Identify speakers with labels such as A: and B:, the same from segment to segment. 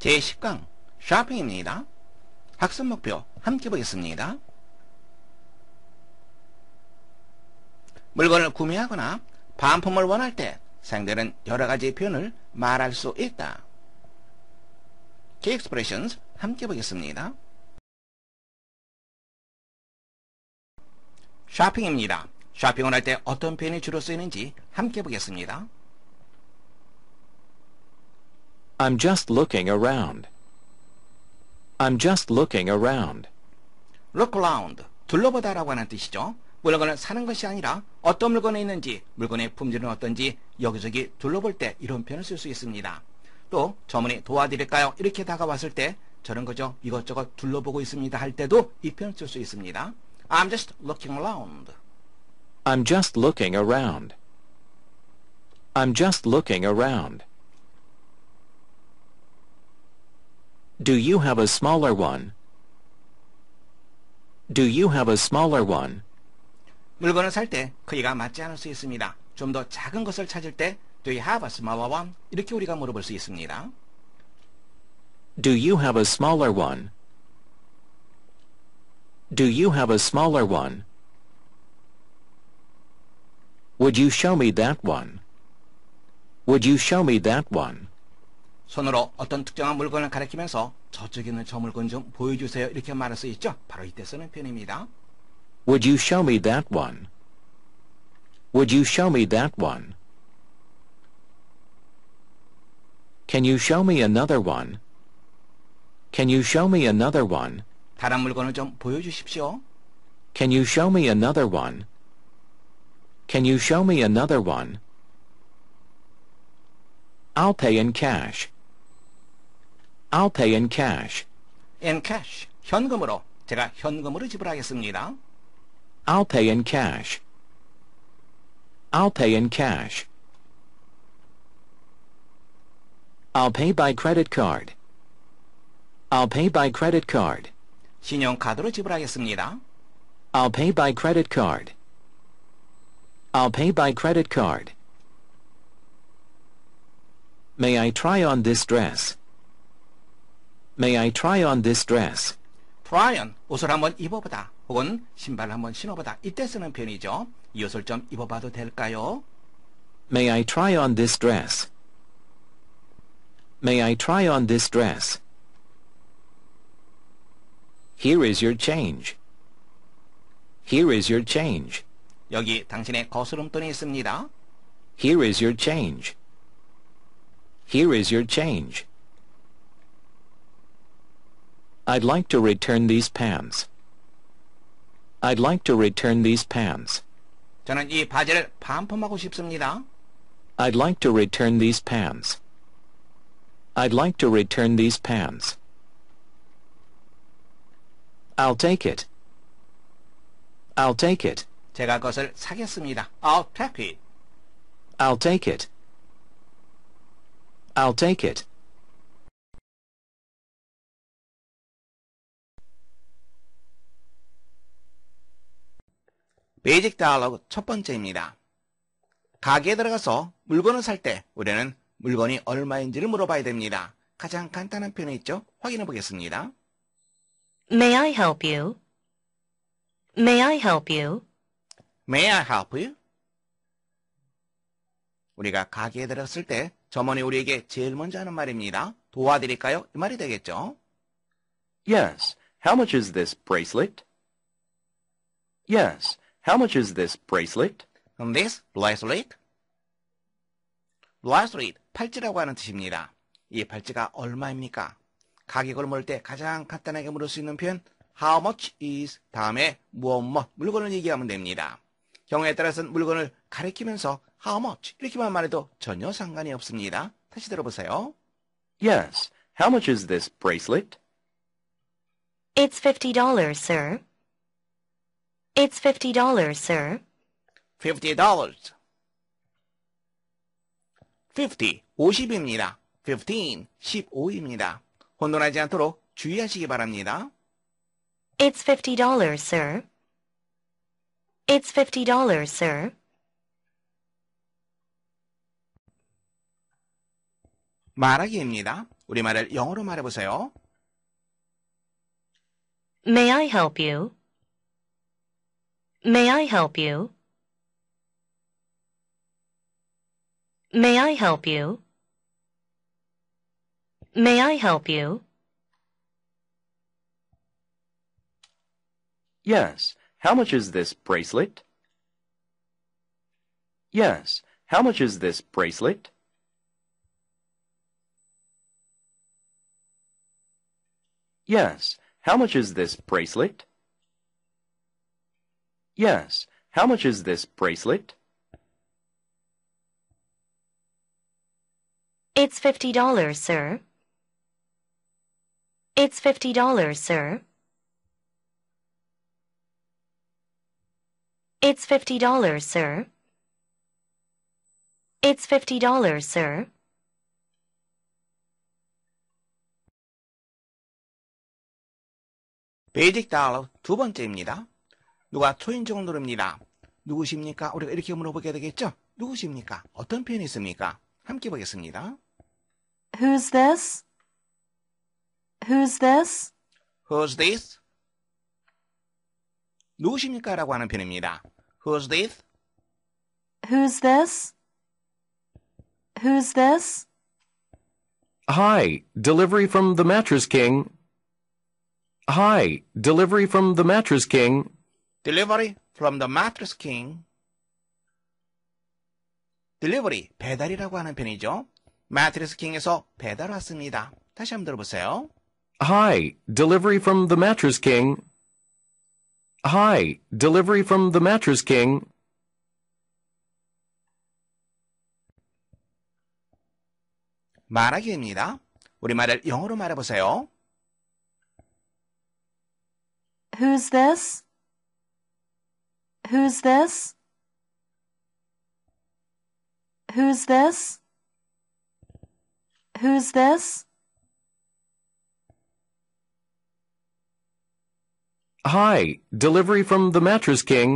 A: 제10강 쇼핑입니다. 학습 목표 함께 보겠습니다. 물건을 구매하거나 반품을 원할 때 상대는 여러가지 표현을 말할 수 있다. Key Expressions 함께 보겠습니다. 쇼핑입니다. 쇼핑을 할 때 어떤 표현이 주로 쓰이는지 함께 보겠습니다.
B: I'm just looking around. I'm just looking
A: around. Look around. 둘러보다라고 하는 뜻이죠. 물건을 사는 것이 아니라 어떤 물건에 있는지, 물건의 품질은 어떤지 여기저기 둘러볼 때 이런 표현을 쓸 수 있습니다. 또 저문이 도와드릴까요? 이렇게 다가왔을 때 저런 거죠. 이것저것 둘러보고 있습니다 할 때도 이 표현을 쓸 수 있습니다. I'm just looking around. I'm
B: just looking around. I'm just looking around. Do you have a smaller one? Do you have a smaller one?
A: 물건을 살 때 크기가 맞지 않을 수 있습니다. 좀 더 작은 것을 찾을 때 Do you have a smaller one? 이렇게 우리가 물어볼 수 있습니다.
B: Do you have a smaller one? Do you have a smaller one? Would you show me that one? Would you show me that one?
A: 손으로 어떤 특정한 물건을 가리키면서 저쪽 있는 저 물건 좀 보여주세요 이렇게 말할 수 있죠. 바로 이때 쓰는 표현입니다.
B: Would you show me that one? Would you show me that one? Can you show me another one? Can you show me another one? 다른 물건을 좀 보여주십시오. Can you show me another one? Can you show me another one? I'll pay in cash. I'll pay in cash.
A: In cash. 현금으로. 제가 현금으로 지불하겠습니다.
B: I'll pay in cash. I'll pay in cash. I'll pay by credit card. I'll pay by credit card. 신용카드로 지불하겠습니다. I'll pay by credit card. I'll pay by credit card. May I try on this dress? May I try on this dress?
A: try on 옷을 한번 입어보다 혹은 신발을 한번 신어보다 이때 쓰는 표현이죠. 이 옷을 좀 입어봐도 될까요?
B: May I try on this dress? May I try on this dress?
A: Here is your change. Here is your change. 여기 당신의 거스름돈이 있습니다. Here is your change. Here
B: is your change. I'd like to return these pants. I'd like to return these pants.
A: 저는 이 바지를 반품하고 싶습니다.
B: I'd like to return these pants. I'd like to return these pants. I'll take it. I'll take it.
A: 제가 그것을 사겠습니다. I'll take it.
B: I'll take it. I'll
C: take it.
A: 베이직 다이얼로그 첫 번째입니다. 가게에 들어가서 물건을 살 때 우리는 물건이 얼마인지를 물어봐야 됩니다. 가장 간단한 표현이 있죠? 확인해 보겠습니다. May I help you? May I help you? May I help you? 우리가 가게에 들어갔을 때 점원이 우리에게 제일 먼저 하는 말입니다. 도와드릴까요? 이 말이 되겠죠? Yes. How much is this bracelet? Yes. How much is this bracelet? This bracelet? bracelet, 팔찌라고 하는 뜻입니다. 이 팔찌가 얼마입니까? 가격을 물을 때 가장 간단하게 물을 수 있는 표현 How much is 다음에 무엇뭐 뭐, 물건을 얘기하면 됩니다. 경우에 따라서는 물건을 가리키면서 How much 이렇게만 말해도 전혀 상관이 없습니다. 다시 들어보세요.
B: Yes. How much is this bracelet? It's $50, sir. It's fifty dollars, sir.
A: Fifty dollars. Fifty, 오십입니다. Fifteen, 십오입니다. 혼돈하지 않도록 주의하시기 바랍니다.
B: It's fifty dollars, sir. It's fifty dollars, sir.
A: 말하기입니다. 우리말을 영어로 말해보세요. May I help you? May I help you?
C: May I help you? May I help you?
B: Yes. How much is this bracelet? Yes. How much is this bracelet? Yes. How much is this bracelet? Yes. How much is this bracelet? It's fifty
C: dollars, sir. It's fifty dollars, sir. It's fifty dollars, sir. It's fifty dollars, sir.
A: 베이직 두 번째입니다. 누가 투인 누구십니까? 우리가 이렇게 물어보게 되겠죠? 누구십니까? 어떤 표현이 있습니까? 함께 보겠습니다. Who's this? Who's this? Who's this? 누구십니까? 라고 하는 표현입니다. Who's this?
C: Who's this? Who's this?
B: Hi, delivery from the Mattress King. Hi, delivery from the Mattress King
A: delivery from the mattress king. delivery, 배달이라고 하는 편이죠. mattress king에서 배달 왔습니다. 다시 한번 들어보세요.
B: Hi, delivery from the mattress king. Hi, delivery from the mattress king.
A: 말하기입니다. 우리 말을 영어로 말해보세요.
C: Who's this? Who's this? Who's this? Who's this?
B: Hi, delivery from the Mattress King.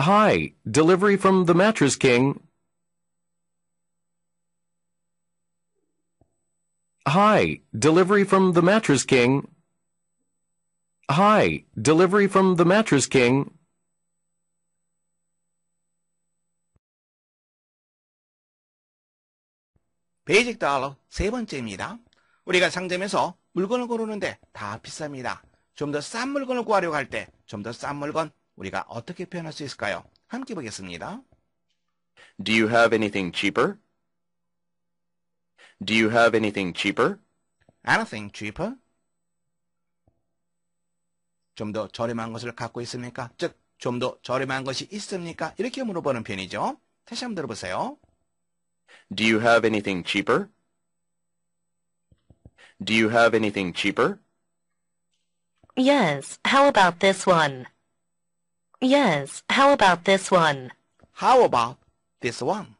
B: Hi, delivery from the Mattress King. Hi, delivery from the Mattress King. Hi, delivery from the Mattress King.
A: 베이직 달러 세 번째입니다. 우리가 상점에서 물건을 고르는데 다 비쌉니다. 좀 더 싼 물건을 구하려고 할때 좀 더 싼 물건 우리가 어떻게 표현할 수 있을까요? 함께 보겠습니다.
B: Do you have anything cheaper? Do you have anything cheaper?
A: Anything cheaper? 좀더 저렴한 것을 갖고 있습니까? 즉, 좀 더 저렴한 것이 있습니까? 이렇게 물어보는 편이죠. 다시 한번 들어보세요.
B: Do you have anything cheaper? Do you have anything cheaper?
A: Yes, how about this one? Yes, how about this one? How about this one?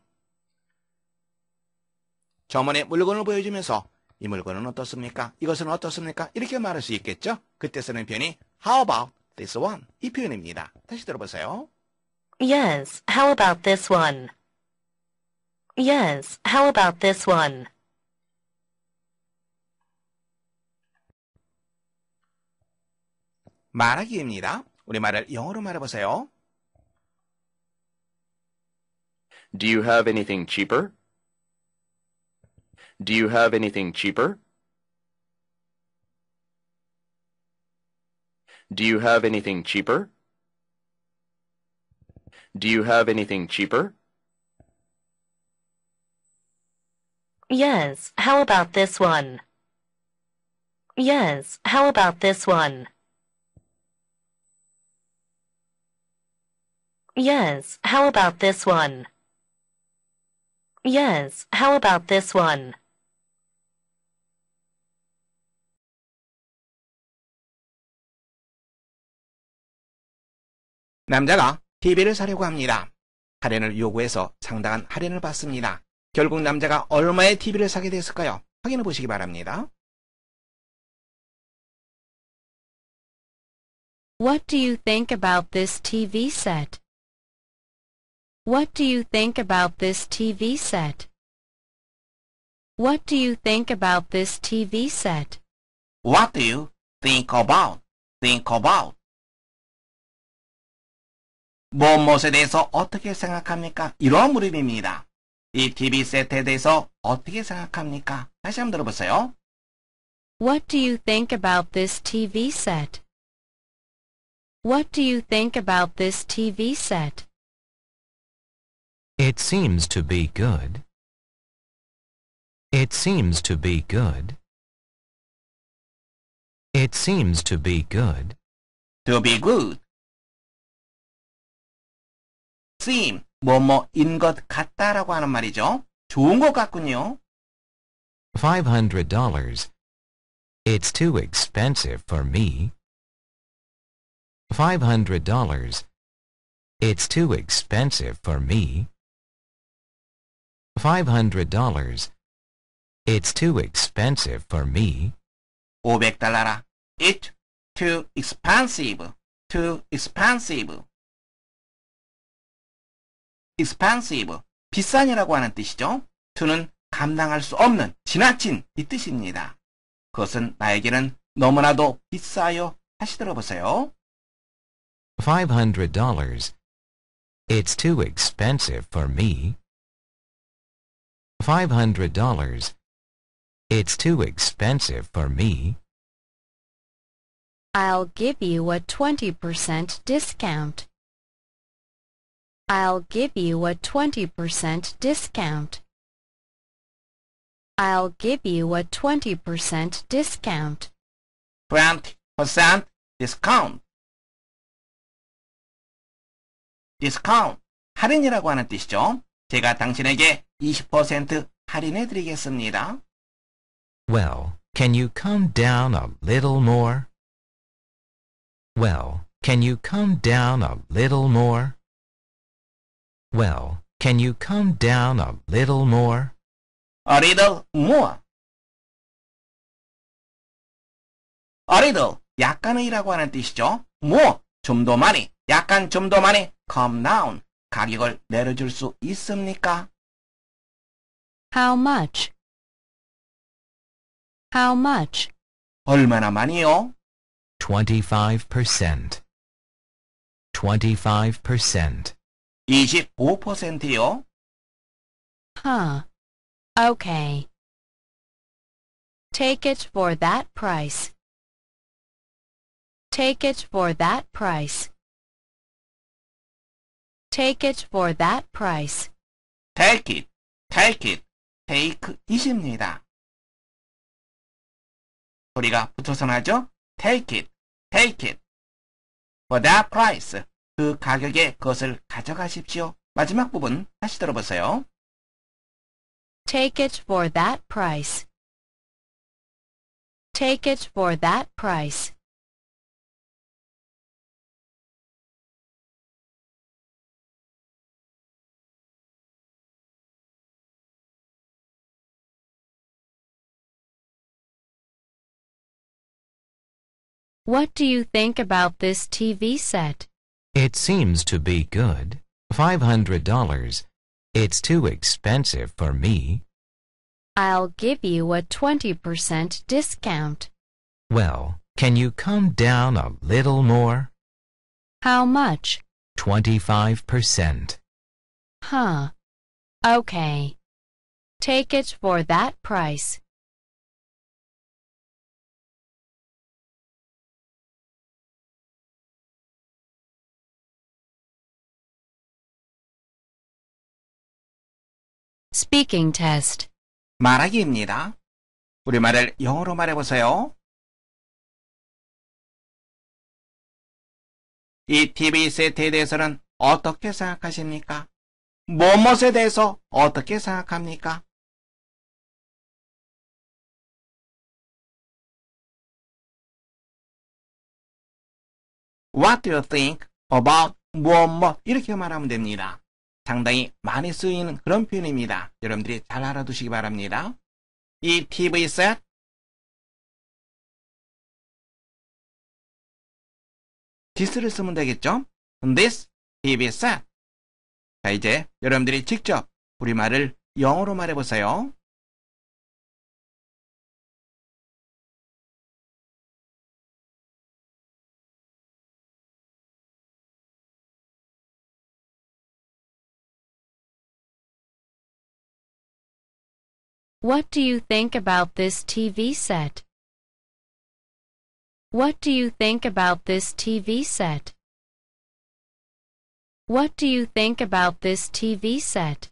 A: 저번에 물건을 보여주면서 이 물건은 어떻습니까? 이것은 어떻습니까? 이렇게 말할 수 있겠죠? 그때 쓰는 표현이 How about this one? 이 표현입니다. 다시 들어보세요.
B: Yes, how about this one? Yes, how about
C: this one?
A: 말하기입니다. 우리 말을 영어로 말해보세요.
B: Do you have anything cheaper? Do you have anything cheaper? Do you have anything cheaper? Do you have anything cheaper?
C: Yes, how about this one? Yes, how about this one? Yes, how about this one? Yes, how about this one? 남자가 TV를
A: 사려고 합니다. 할인을 요구해서 상당한 할인을 받습니다. 결국 남자가 얼마의 TV를 사게 됐을까요? 확인해 보시기 바랍니다.
C: What do you think about this TV set? What do you think about this TV set? What do you think about this TV set? What do you
A: think about? Think about. 무엇에 대해서 어떻게 생각합니까? 이런 물음입니다. 이 TV 세트에 대해서 어떻게 생각합니까? 다시 한번 들어보세요.
B: What do you think about this
C: TV set? What do you think about this TV set? It seems to be good. It seems to be good. It seems to be good. To be good.
A: seem, 뭐뭐 인 것 같다라고 하는 말이죠. 좋은 것 같군요.
B: $500. It's too expensive
C: for me. $500. It's
B: too expensive for me. $500. It's too expensive for me.
C: 500달러라. It's too expensive. Too expensive.
A: expensive, 비싼이라고 하는 뜻이죠. to는 감당할 수 없는, 지나친 이 뜻입니다. 그것은 나에게는 너무나도 비싸요. 다시 들어보세요.
B: $500.
C: It's too expensive for me. $500. It's too expensive for me. I'll give you a 20% discount. I'll give you a 20% discount. I'll give you a 20% discount. 20% discount.
A: discount. 할인이라고 하는 뜻이죠. 제가 당신에게 20% 할인해 드리겠습니다.
B: Well, can you come down a little more? Well, can you come down a little more?
C: Well, can you come down a little more? A little more. A little,
A: 약간이라고 하는 뜻이죠. more, 좀 더 많이, 약간 좀 더 많이, come down, 가격을 내려줄 수 있습니까? How much?
C: How much? 얼마나 많이요? 25% 25% 25%요. Huh. Okay. Take it for that price. Take it for that price. Take it for that price. Take it, take it, take it입니다. 소리가 붙어서 나죠?
A: Take it, take it. For that price. 그 가격에 그것을 가져가십시오. 마지막 부분 다시 들어보세요. Take it
C: for that price. Take it for that price. What do you think about this TV set?
B: It seems to be good. $500. It's too expensive for me. I'll give you a 20% discount. Well, can you come down a little more? How much? 25%.
C: Huh. Okay. Take it for that price. Speaking test. 말하기입니다. 우리말을 영어로 말해보세요. 이 TV 세트에 대해서는 어떻게 생각하십니까? 무엇에 대해서 어떻게 생각합니까?
A: What do you think about 무엇 뭐 이렇게 말하면 됩니다. 상당히 많이 쓰이는 그런 표현입니다. 여러분들이 잘 알아두시기 바랍니다.
C: 이 TV 셋 this를 쓰면 되겠죠? this TV set 자 이제 여러분들이 직접 우리말을 영어로 말해보세요. What do you think about this TV set? What do you think about this TV set? What do you think about this TV set?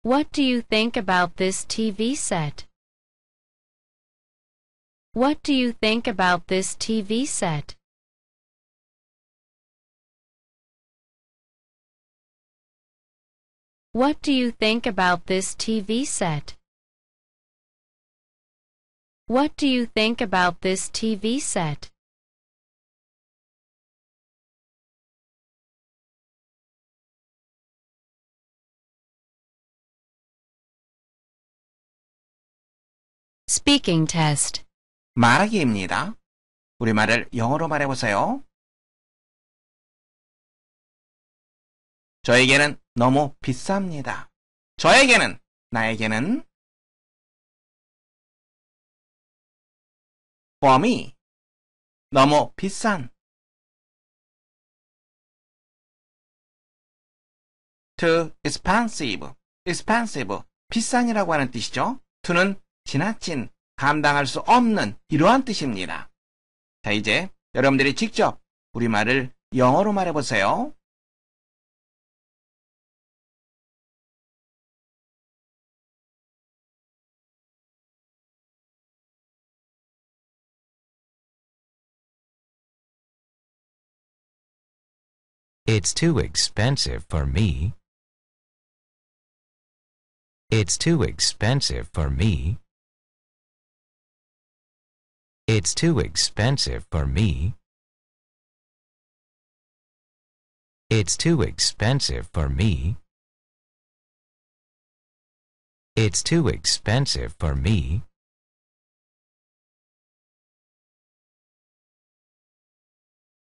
C: What do you think about this TV set? What do you think about this TV set? What do you think about this TV set? What do you think about this TV set? Speaking test. 말하기입니다. 우리 말을 영어로 말해 보세요. 저에게는 너무 비쌉니다. 저에게는, 나에게는 범이 너무 비싼 too expensive, expensive,
A: 비싼이라고 하는 뜻이죠. to는 지나친, 감당할 수 없는 이러한 뜻입니다. 자, 이제 여러분들이 직접 우리말을 영어로
C: 말해보세요. It's too expensive for me. It's too expensive for me. It's too expensive for me. It's too expensive for me. It's too expensive for me.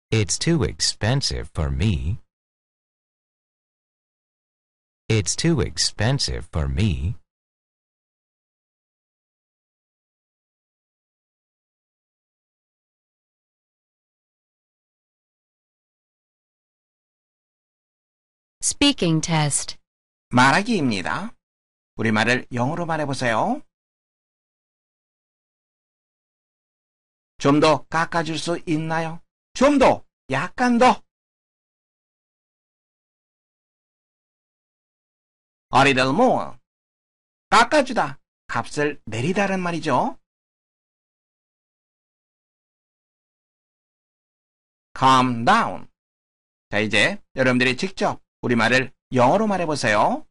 C: It's too expensive for me. It's too expensive for me. Speaking test. 말하기입니다. 우리말을 영어로 말해보세요. 좀 더 깎아줄 수 있나요? 좀 더, 약간 더. 어리들 모 깎아주다. 값을 내리다는 말이죠. calm down. 자, 이제 여러분들이 직접 우리말을 영어로 말해보세요.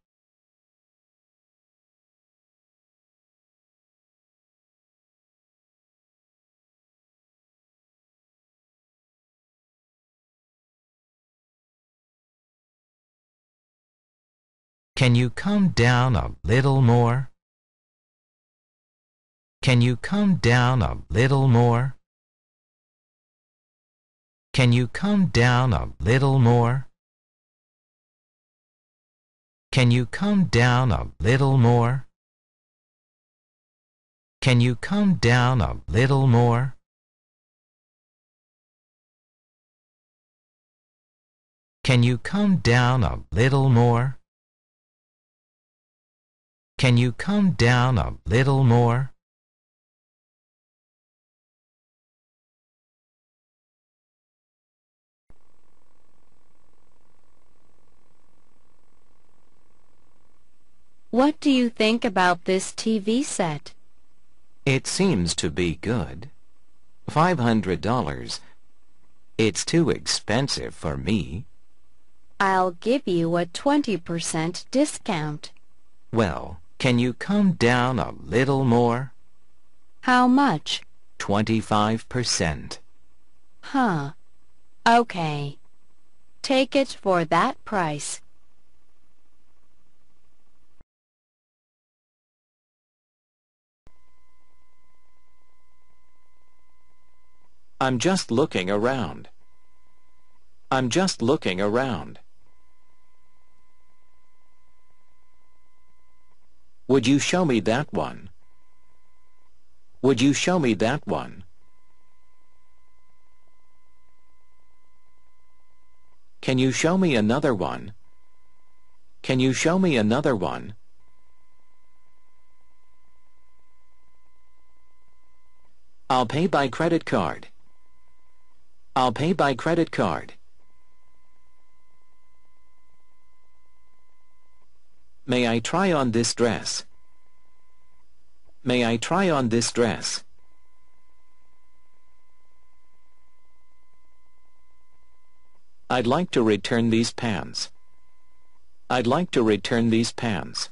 C: Can you come down a little more? Can you come down a little more? Can you come down a little more? Can you come down a little more? Can you come down a little more? Can you come down a little more? Can you come down a little more?
B: What do you think about this TV set? It seems to be good. $500. It's too expensive for me. I'll give you a 20% discount. Well, can you come down a little more? How much? 25%. Huh. Okay. Take it for that price. I'm just looking around. I'm just looking around. Would you show me that one? Would you show me that one? Can you show me another one? Can you show me another one? I'll pay by credit card. I'll pay by credit card. May I try on this dress? May I try on this dress? I'd like to return these pans. I'd like to return these pans.